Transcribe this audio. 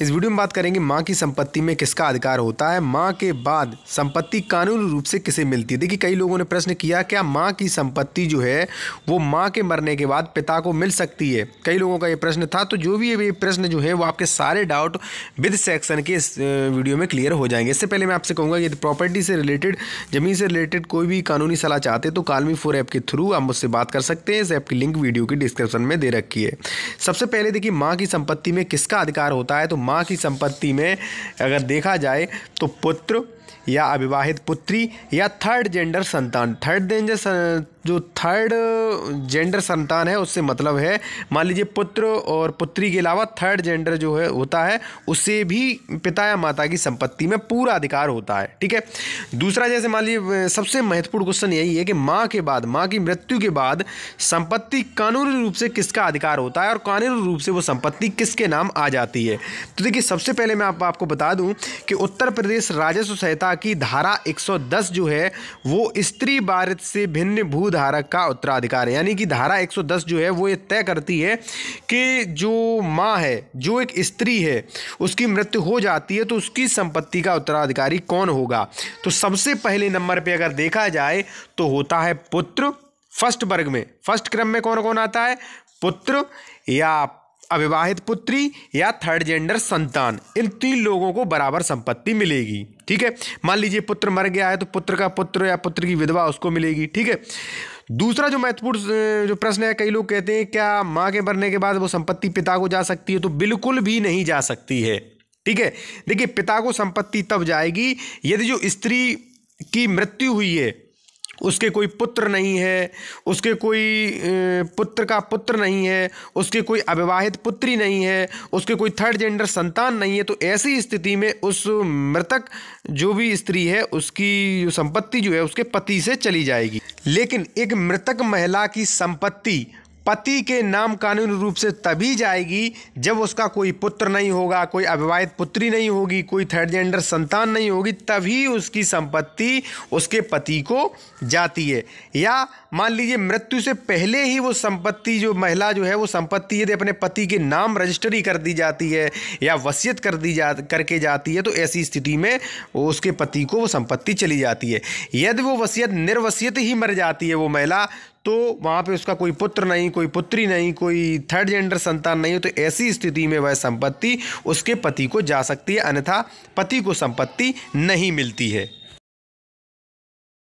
इस वीडियो में बात करेंगे माँ की संपत्ति में किसका अधिकार होता है माँ के बाद संपत्ति कानूनी रूप से किसे मिलती है देखिए कई लोगों ने प्रश्न किया क्या माँ की संपत्ति जो है वो माँ के मरने के बाद पिता को मिल सकती है कई लोगों का ये प्रश्न था तो जो भी ये प्रश्न जो है वो आपके सारे डाउट विद सेक्शन के इस वीडियो में क्लियर हो जाएंगे इससे पहले मैं आपसे कहूँगा यदि प्रॉपर्टी से रिलेटेड ज़मीन से रिलेटेड कोई भी कानूनी सलाह चाहते तो कालमी फोर ऐप के थ्रू आप मुझसे बात कर सकते हैं इस ऐप की लिंक वीडियो की डिस्क्रिप्शन में दे रखी है सबसे पहले देखिए माँ की संपत्ति में किसका अधिकार होता है तो माँ की संपत्ति में अगर देखा जाए तो पुत्र या अविवाहित पुत्री या थर्ड जेंडर संतान थर्ड जेंडर जो थर्ड जेंडर संतान है उससे मतलब है मान लीजिए पुत्र और पुत्री के अलावा थर्ड जेंडर जो है होता है उसे भी पिता या माता की संपत्ति में पूरा अधिकार होता है ठीक है दूसरा जैसे मान लीजिए सबसे महत्वपूर्ण क्वेश्चन यही है कि माँ के बाद माँ की मृत्यु के बाद संपत्ति कानूनी रूप से किसका अधिकार होता है और कानूनी रूप से वो संपत्ति किसके नाम आ जाती है तो देखिए सबसे पहले मैं आप, आपको बता दूँ कि उत्तर प्रदेश राजस्व संहिता की धारा 110 जो है वो स्त्री भारत से भिन्न भूधारक का उत्तराधिकार है यानी कि धारा 110 जो है वो ये तय करती है कि जो माँ है जो एक स्त्री है उसकी मृत्यु हो जाती है तो उसकी संपत्ति का उत्तराधिकारी कौन होगा तो सबसे पहले नंबर पर अगर देखा जाए तो होता है पुत्र फर्स्ट वर्ग में फर्स्ट क्रम में कौन कौन आता है पुत्र या अविवाहित पुत्री या थर्ड जेंडर संतान इन तीन लोगों को बराबर संपत्ति मिलेगी ठीक है मान लीजिए पुत्र मर गया है तो पुत्र का पुत्र या पुत्र की विधवा उसको मिलेगी ठीक है दूसरा जो महत्वपूर्ण जो प्रश्न है कई लोग कहते हैं क्या माँ के मरने के बाद वो संपत्ति पिता को जा सकती है तो बिल्कुल भी नहीं जा सकती है ठीक है देखिए पिता को संपत्ति तब जाएगी यदि जो स्त्री की मृत्यु हुई है उसके कोई पुत्र नहीं है उसके कोई पुत्र का पुत्र नहीं है उसके कोई अविवाहित पुत्री नहीं है उसके कोई थर्ड जेंडर संतान नहीं है तो ऐसी स्थिति में उस मृतक जो भी स्त्री है उसकी संपत्ति जो है उसके पति से चली जाएगी लेकिन एक मृतक महिला की संपत्ति पति के नाम कानून रूप से तभी जाएगी जब उसका कोई पुत्र नहीं होगा कोई अविवाहित पुत्री नहीं होगी कोई थर्ड जेंडर संतान नहीं होगी तभी उसकी संपत्ति उसके पति को जाती है या मान लीजिए मृत्यु से पहले ही वो संपत्ति जो महिला जो है वो संपत्ति यदि अपने पति के नाम रजिस्टरी कर दी जाती है या वसीयत कर दी जा करके जाती है तो ऐसी स्थिति में उसके पति को वो संपत्ति चली जाती है यदि वो वसीयत निर्वसीयत ही मर जाती है वो महिला तो वहाँ पे उसका कोई पुत्र नहीं कोई पुत्री नहीं कोई थर्ड जेंडर संतान नहीं हो तो ऐसी स्थिति में वह संपत्ति उसके पति को जा सकती है अन्यथा पति को संपत्ति नहीं मिलती है